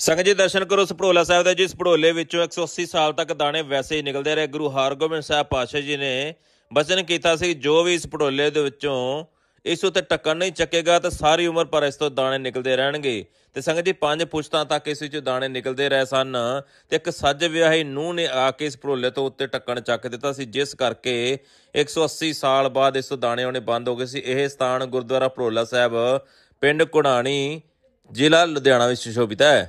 ਸੰਗਤ ਜੀ ਦਰਸ਼ਨ ਕਰੋ ਸਪੜੋਲਾ ਸਾਹਿਬ ਦਾ ਜਿਸ ਸਪੜੋਲੇ ਵਿੱਚੋਂ 180 ਸਾਲ ਤੱਕ ਦਾਣੇ ਵੈਸੇ ਹੀ ਨਿਕਲਦੇ ਰਹੇ ਗੁਰੂ ਹਰਗੋਬਿੰਦ ਸਾਹਿਬ ਪਾਤਸ਼ਾਹ ਜੀ ਨੇ ਬਚਨ ਕੀਤਾ ਸੀ ਜੋ ਵੀ ਇਸ ਸਪੜੋਲੇ ਦੇ ਵਿੱਚੋਂ ਇਸ ਉਤੇ ਟੱਕਰ ਨਹੀਂ ਚੱਕੇਗਾ ਤਾਂ ਸਾਰੀ ਉਮਰ ਪਰ ਇਸ ਤੋਂ ਦਾਣੇ ਨਿਕਲਦੇ ਰਹਿਣਗੇ ਤੇ ਸੰਗਤ ਜੀ ਪੰਜ ਪੁਸ਼ਤਾਂ ਤੱਕ ਇਸ ਵਿੱਚੋਂ ਦਾਣੇ ਨਿਕਲਦੇ ਰਹੇ ਸਨ ਤੇ ਇੱਕ ਸੱਜ ਵਿਆਹੀ ਨੂੰ ਨੇ ਆ ਕੇ ਇਸ ਭਰੋਲੇ ਤੋਂ ਉੱਤੇ ਟੱਕਣ ਚੱਕ ਦਿੱਤਾ ਸੀ ਜਿਸ ਕਰਕੇ 180 ਸਾਲ ਬਾਅਦ ਇਸ ਤੋਂ ਦਾਣੇ ਆਉਣੇ ਬੰਦ ਹੋ ਗਏ ਸੀ ਇਹ ਸਥਾਨ ਗੁਰਦੁਆਰਾ ਭਰੋਲਾ ਸਾਹਿਬ ਪਿੰਡ ਕੁੜਾਣੀ ਜ਼ਿਲ੍ਹਾ ਲੁਧਿਆਣਾ ਵਿੱਚ ਸ਼ੋਭਿਤ ਹੈ